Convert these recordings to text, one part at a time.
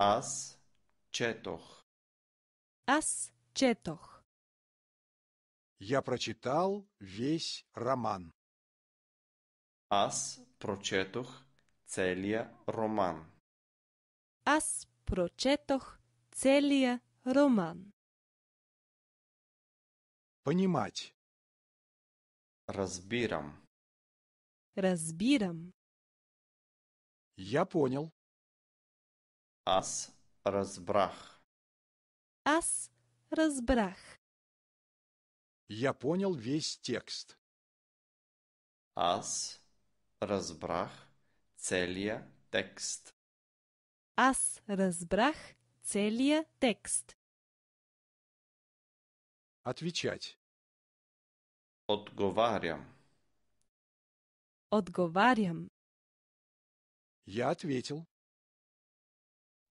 Аз четох. Аз четох. Я прочитал весь роман. Аз прочетох целия роман. Аз прочетох целия роман. Понимать. Разбирам. Разбирам. Я понял. Ас разбрах. Ас разбрах. Я понял весь текст. Ас разбрах целия текст. Ас разбрах целия текст. Отвечать. Отговарям. Отговарям. Я ответил.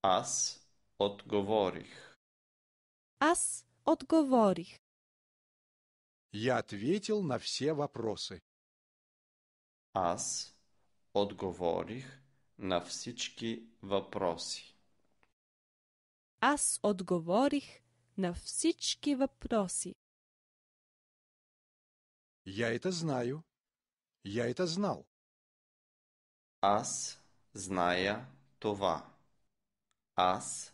Аз отговорих. Аз отговорих. Я ответил на все вопросы. Аз отговорих на всички въпроси. Аз отговорих на всички въпроси. Я это знаю. Я это знал. Аз зная това. Аз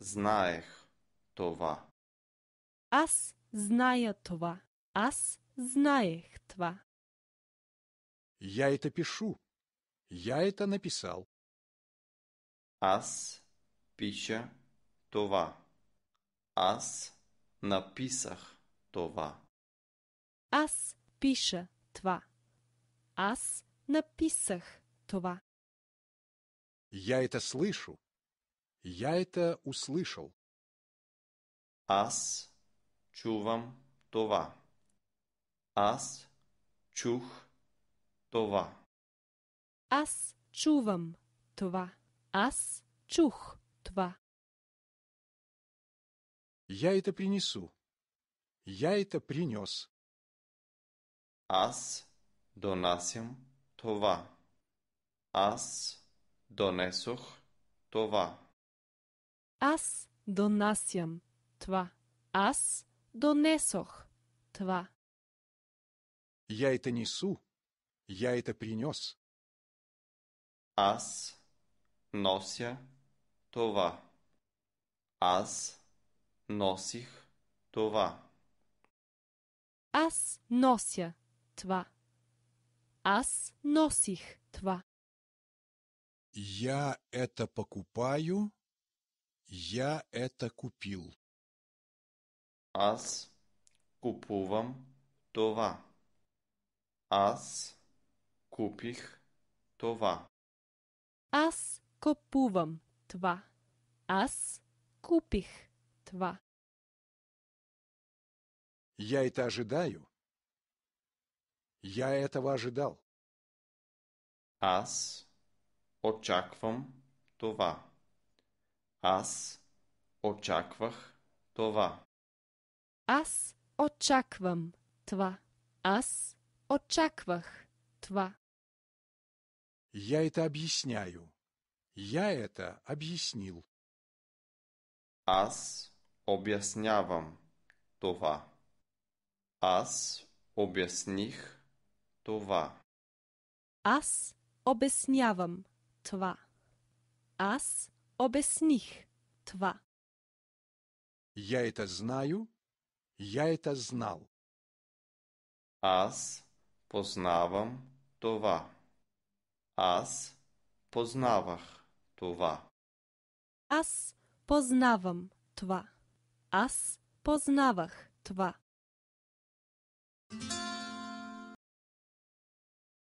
знаех това. Аз зная това. Аз знаех това. Я это пишу. Я это написал. Аз пиша това. Аз написах това. Аз пиша това. Аз написах това. Я это слышу. Я это услышал. Аз чувам това. Аз чух това. Аз чувам това. Аз чух това. Я это принесу. Я это принес. Аз донасям това. Аз донесох това. Аз донасям това. Аз донесох това. Я это несу. Я это принес. Аз нося това. Аз носих това. Аз нося това. Аз носих това. Я это покупаю. Я это купил. Аз купувам това. Аз купих това. Аз купувам това. Аз купих това. Я это ожидаю. Я этого ожидал. Аз очаквам това. Аз очаквах това. Аз очаквам това. Аз очаквах това. Я это объясняю. Я это объяснил. Аз обяснявам това. Аз обясних това. Аз обяснявам това. Аз Обесних тва. Я это знаю, я это знал. Аз познавам това. Аз познавах това. Аз познавам това. Аз познавах това. Thank you.